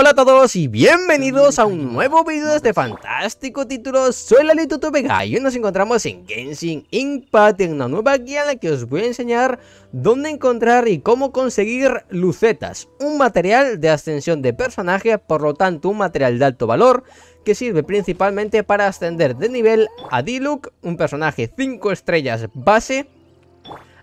Hola a todos y bienvenidos a un nuevo video de este fantástico título Soy Lalito Tobega y hoy nos encontramos en Genshin Impact en una nueva guía en la que os voy a enseñar dónde encontrar y cómo conseguir lucetas Un material de ascensión de personaje, por lo tanto un material de alto valor que sirve principalmente para ascender de nivel a Diluc, un personaje 5 estrellas base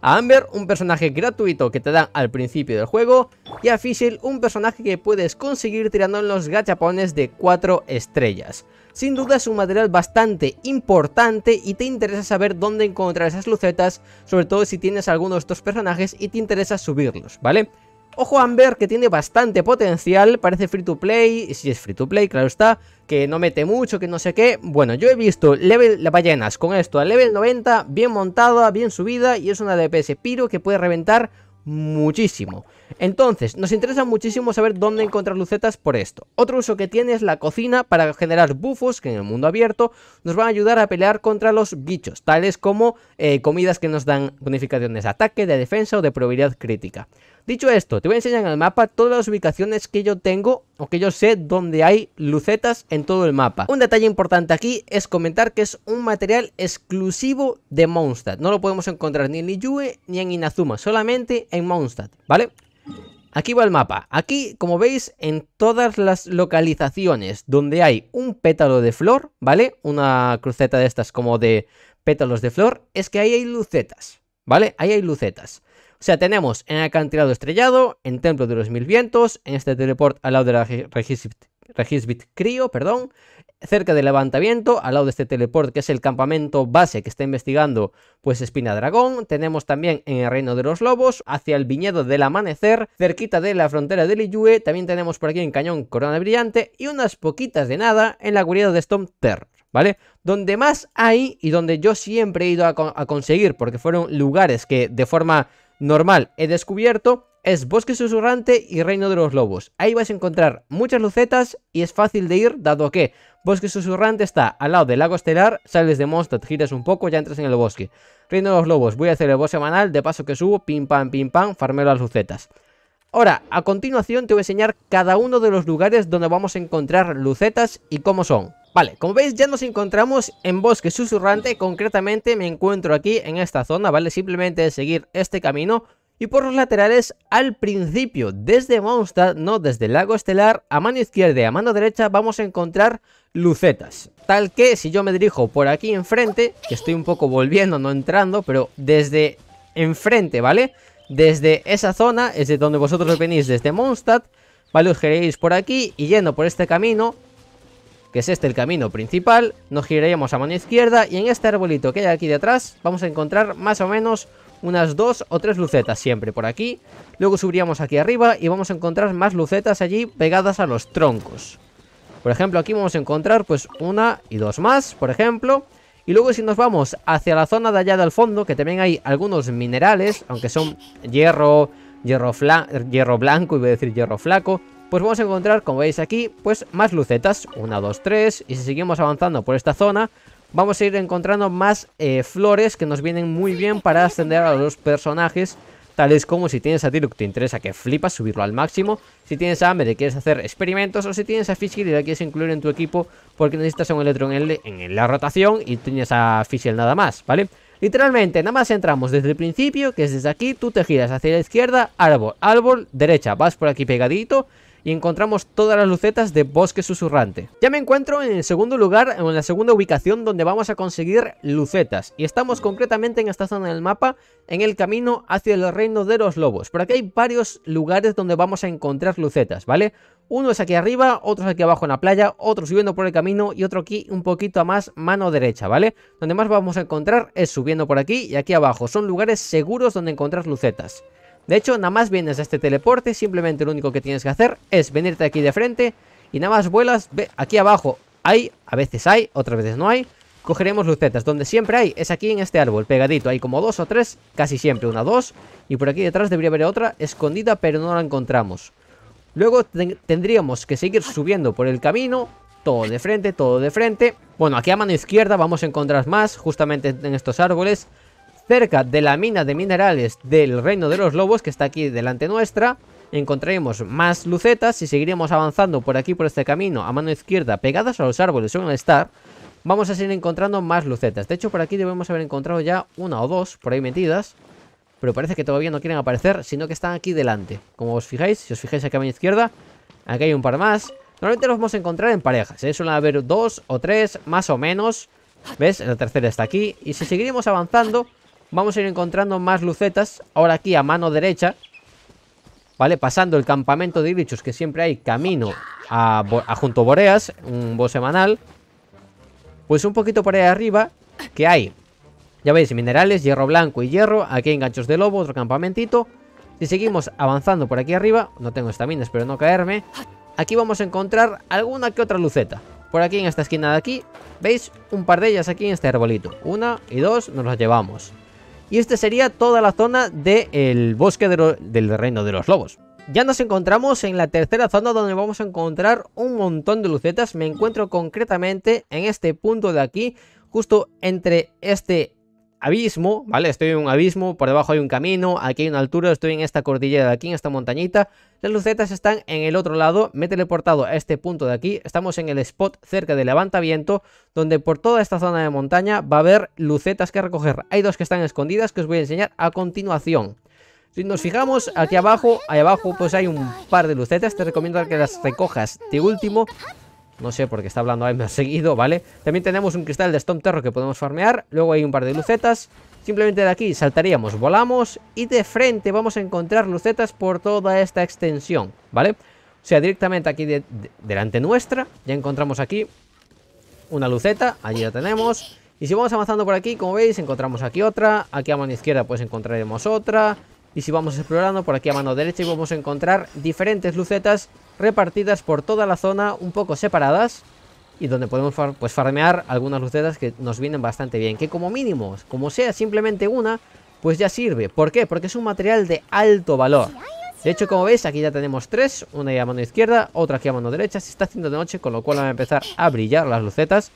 a Amber, un personaje gratuito que te dan al principio del juego. Y a Fischl, un personaje que puedes conseguir tirando en los gachapones de 4 estrellas. Sin duda es un material bastante importante y te interesa saber dónde encontrar esas lucetas, sobre todo si tienes alguno de estos personajes y te interesa subirlos, ¿vale? Ojo Amber, que tiene bastante potencial, parece free to play, si es free to play, claro está, que no mete mucho, que no sé qué. Bueno, yo he visto level las ballenas con esto a level 90, bien montada, bien subida, y es una DPS piro que puede reventar muchísimo. Entonces, nos interesa muchísimo saber dónde encontrar lucetas por esto. Otro uso que tiene es la cocina para generar bufos que en el mundo abierto nos van a ayudar a pelear contra los bichos, tales como eh, comidas que nos dan bonificaciones de ataque, de defensa o de probabilidad crítica. Dicho esto, te voy a enseñar en el mapa todas las ubicaciones que yo tengo o que yo sé dónde hay lucetas en todo el mapa. Un detalle importante aquí es comentar que es un material exclusivo de Mondstadt. No lo podemos encontrar ni en Liyue ni en Inazuma, solamente en Mondstadt, ¿vale? Aquí va el mapa. Aquí, como veis, en todas las localizaciones donde hay un pétalo de flor, ¿vale? Una cruceta de estas como de pétalos de flor, es que ahí hay lucetas, ¿vale? Ahí hay lucetas. O sea, tenemos en Acantilado Estrellado, en Templo de los Mil Vientos, en este teleport al lado de la Regisbit Crio, perdón, cerca del levantamiento, al lado de este teleport que es el campamento base que está investigando pues Espina Dragón, tenemos también en el Reino de los Lobos, hacia el viñedo del amanecer, cerquita de la frontera del Liyue, también tenemos por aquí en Cañón Corona Brillante y unas poquitas de nada en la guarida de Stone Terror. ¿Vale? Donde más hay y donde yo siempre he ido a conseguir, porque fueron lugares que de forma normal he descubierto, es Bosque Susurrante y Reino de los Lobos. Ahí vas a encontrar muchas lucetas y es fácil de ir, dado que Bosque Susurrante está al lado del lago estelar, sales de Mondstadt, giras un poco, ya entras en el bosque. Reino de los Lobos, voy a hacer el bosque semanal, de paso que subo, pim pam pim pam, farmeo las lucetas. Ahora, a continuación te voy a enseñar cada uno de los lugares donde vamos a encontrar lucetas y cómo son. Vale, como veis ya nos encontramos en Bosque Susurrante, concretamente me encuentro aquí en esta zona, ¿vale? Simplemente seguir este camino y por los laterales al principio, desde Mondstadt, no desde el Lago Estelar, a mano izquierda y a mano derecha vamos a encontrar lucetas. Tal que si yo me dirijo por aquí enfrente, que estoy un poco volviendo, no entrando, pero desde enfrente, ¿vale? Desde esa zona, es de donde vosotros venís desde Mondstadt, ¿vale? Os giréis por aquí y yendo por este camino, que es este el camino principal, nos giraríamos a mano izquierda y en este arbolito que hay aquí detrás vamos a encontrar más o menos unas dos o tres lucetas siempre por aquí. Luego subiríamos aquí arriba y vamos a encontrar más lucetas allí pegadas a los troncos. Por ejemplo, aquí vamos a encontrar pues una y dos más, por ejemplo. Y luego si nos vamos hacia la zona de allá del fondo, que también hay algunos minerales, aunque son hierro, hierro, hierro blanco, iba a decir hierro flaco, pues vamos a encontrar, como veis aquí, pues más lucetas, una, dos, tres, y si seguimos avanzando por esta zona, vamos a ir encontrando más eh, flores que nos vienen muy bien para ascender a los personajes, tales como si tienes a Diluc, te interesa que flipas, subirlo al máximo, si tienes a Amber y quieres hacer experimentos, o si tienes a Fischl y la quieres incluir en tu equipo porque necesitas un Electron en, la rotación y tienes a Fischl nada más, ¿vale? Literalmente, nada más entramos desde el principio, que es desde aquí, tú te giras hacia la izquierda, árbol, árbol, derecha, vas por aquí pegadito y encontramos todas las lucetas de Bosque Susurrante. Ya me encuentro en el segundo lugar, en la segunda ubicación donde vamos a conseguir lucetas y estamos concretamente en esta zona del mapa en el camino hacia el reino de los lobos. Por aquí hay varios lugares donde vamos a encontrar lucetas, ¿vale? Uno es aquí arriba, otro es aquí abajo en la playa, otro subiendo por el camino y otro aquí un poquito a más mano derecha, ¿vale? Donde más vamos a encontrar es subiendo por aquí y aquí abajo. Son lugares seguros donde encontrar lucetas. De hecho, nada más vienes a este teleporte, simplemente lo único que tienes que hacer es venirte aquí de frente y nada más vuelas aquí abajo. Hay, a veces hay, otras veces no hay. Cogeremos lucetas, donde siempre hay, es aquí en este árbol, pegadito. Hay como dos o tres, casi siempre, una, dos. Y por aquí detrás debería haber otra escondida, pero no la encontramos. Luego tendríamos que seguir subiendo por el camino, todo de frente, todo de frente. Bueno, aquí a mano izquierda vamos a encontrar más, justamente en estos árboles cerca de la mina de minerales del Reino de los Lobos, que está aquí delante nuestra, encontraremos más lucetas Si seguiremos avanzando por aquí, por este camino, a mano izquierda, pegadas a los árboles suelen estar vamos a seguir encontrando más lucetas. De hecho, por aquí debemos haber encontrado ya una o dos por ahí metidas, pero parece que todavía no quieren aparecer, sino que están aquí delante. Como os fijáis, si os fijáis aquí a mano izquierda, aquí hay un par más. Normalmente los vamos a encontrar en parejas, ¿eh? suelen haber dos o tres, más o menos. ¿Ves? La tercera está aquí. Y si seguiremos avanzando, Vamos a ir encontrando más lucetas. Ahora aquí a mano derecha. ¿Vale? Pasando el campamento de bichos que siempre hay camino a, Junto Boreas. Un boss semanal. Pues un poquito por ahí arriba. Que hay. Ya veis, minerales, hierro blanco y hierro. Aquí hay ganchos de lobo, otro campamentito. Si seguimos avanzando por aquí arriba. No tengo estaminas, pero no caerme. Aquí vamos a encontrar alguna que otra luceta. Por aquí en esta esquina de aquí. ¿Veis? Un par de ellas aquí en este arbolito. Una y dos nos las llevamos y este sería toda la zona del bosque del reino de los lobos. Ya nos encontramos en la tercera zona donde vamos a encontrar un montón de lucetas. Me encuentro concretamente en este punto de aquí, justo entre este abismo, ¿vale? Estoy en un abismo, por debajo hay un camino, aquí hay una altura, estoy en esta cordillera de aquí, en esta montañita. Las lucetas están en el otro lado, me he teleportado a este punto de aquí. Estamos en el spot cerca de Levantamiento, donde por toda esta zona de montaña va a haber lucetas que recoger. Hay dos que están escondidas que os voy a enseñar a continuación. Si nos fijamos, aquí abajo, ahí abajo pues hay un par de lucetas, te recomiendo que las recojas de último no sé por qué está hablando ahí más seguido, ¿vale? También tenemos un cristal de Stone Terror que podemos farmear. Luego hay un par de lucetas. Simplemente de aquí saltaríamos, volamos y de frente vamos a encontrar lucetas por toda esta extensión, ¿vale? O sea, directamente aquí delante nuestra ya encontramos aquí una luceta. Allí la tenemos. Y si vamos avanzando por aquí, como veis, encontramos aquí otra. Aquí a mano izquierda pues encontraremos otra. Y si vamos explorando por aquí a mano derecha y vamos a encontrar diferentes lucetas repartidas por toda la zona, un poco separadas. Y donde podemos pues farmear algunas lucetas que nos vienen bastante bien. Que como mínimo, como sea simplemente una, pues ya sirve. ¿Por qué? Porque es un material de alto valor. De hecho, como veis, aquí ya tenemos tres. Una ya a mano izquierda, otra aquí a mano derecha. Se está haciendo de noche, con lo cual van a empezar a brillar las lucetas.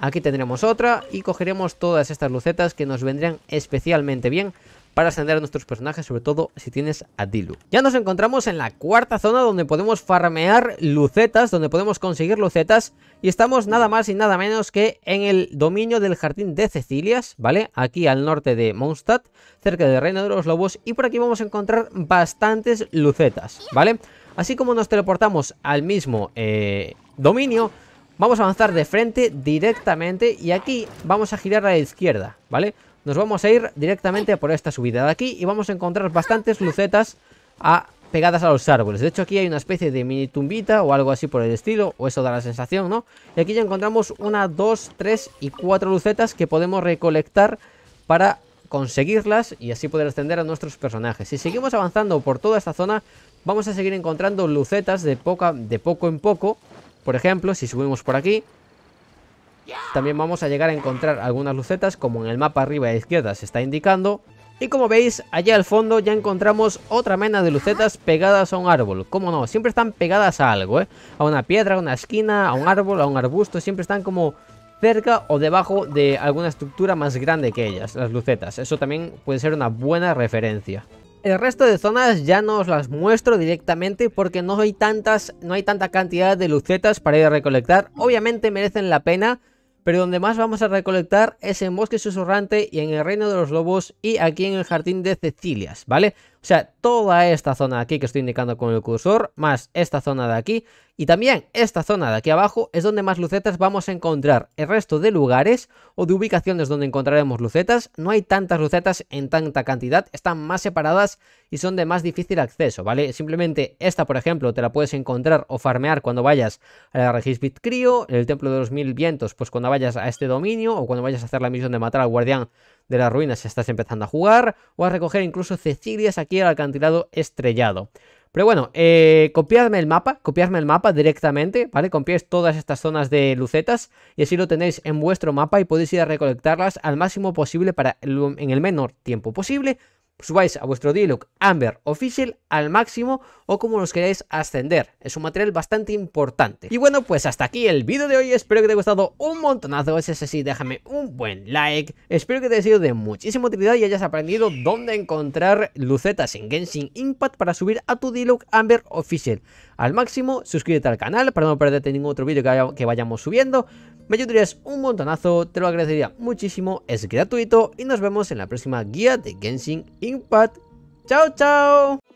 Aquí tendremos otra y cogeremos todas estas lucetas que nos vendrían especialmente bien para ascender a nuestros personajes, sobre todo si tienes a Dilu. Ya nos encontramos en la cuarta zona donde podemos farmear lucetas, donde podemos conseguir lucetas y estamos nada más y nada menos que en el dominio del Jardín de Cecilias, ¿vale? Aquí al norte de Mondstadt, cerca del Reino de los Lobos y por aquí vamos a encontrar bastantes lucetas, ¿vale? Así como nos teleportamos al mismo eh, dominio, vamos a avanzar de frente directamente y aquí vamos a girar a la izquierda, ¿vale? nos vamos a ir directamente por esta subida de aquí y vamos a encontrar bastantes lucetas a, ah, pegadas a los árboles. De hecho, aquí hay una especie de mini tumbita o algo así por el estilo, o eso da la sensación, ¿no? Y aquí ya encontramos una, dos, tres y cuatro lucetas que podemos recolectar para conseguirlas y así poder ascender a nuestros personajes. Si seguimos avanzando por toda esta zona, vamos a seguir encontrando lucetas de, de poco en poco. Por ejemplo, si subimos por aquí, también vamos a llegar a encontrar algunas lucetas como en el mapa arriba a la izquierda se está indicando. Y como veis, allá al fondo ya encontramos otra mena de lucetas pegadas a un árbol. Como no, siempre están pegadas a algo, ¿eh? A una piedra, a una esquina, a un árbol, a un arbusto. Siempre están como cerca o debajo de alguna estructura más grande que ellas, las lucetas. Eso también puede ser una buena referencia. El resto de zonas ya no os las muestro directamente porque no hay tantas, no hay tanta cantidad de lucetas para ir a recolectar. Obviamente merecen la pena, pero donde más vamos a recolectar es en Bosque Susurrante y en el Reino de los Lobos y aquí en el Jardín de Cecilias, ¿vale? O sea, toda esta zona de aquí que estoy indicando con el cursor, más esta zona de aquí, y también esta zona de aquí abajo es donde más lucetas vamos a encontrar. El resto de lugares o de ubicaciones donde encontraremos lucetas, no hay tantas lucetas en tanta cantidad, están más separadas y son de más difícil acceso, ¿vale? Simplemente esta, por ejemplo, te la puedes encontrar o farmear cuando vayas a la Regisbit Crio, el Templo de los Mil Vientos, pues cuando vayas a este dominio o cuando vayas a hacer la misión de matar al guardián de las ruinas si estás empezando a jugar, o a recoger incluso cecilias aquí al acantilado estrellado. Pero bueno, eh, copiadme el mapa, copiadme el mapa directamente, ¿vale? Copiáis todas estas zonas de lucetas y así lo tenéis en vuestro mapa y podéis ir a recolectarlas al máximo posible para en el menor tiempo posible subáis a vuestro d Amber Official al máximo o como los queráis ascender. Es un material bastante importante. Y bueno, pues hasta aquí el vídeo de hoy. Espero que te haya gustado un montonazo. Si es así, déjame un buen like. Espero que te haya sido de muchísima utilidad y hayas aprendido dónde encontrar lucetas en Genshin Impact para subir a tu d Amber Official al máximo. Suscríbete al canal para no perderte ningún otro vídeo que vayamos subiendo. Me ayudarías un montonazo, te lo agradecería muchísimo, es gratuito y nos vemos en la próxima guía de Genshin Impact. ¡Chao, chao!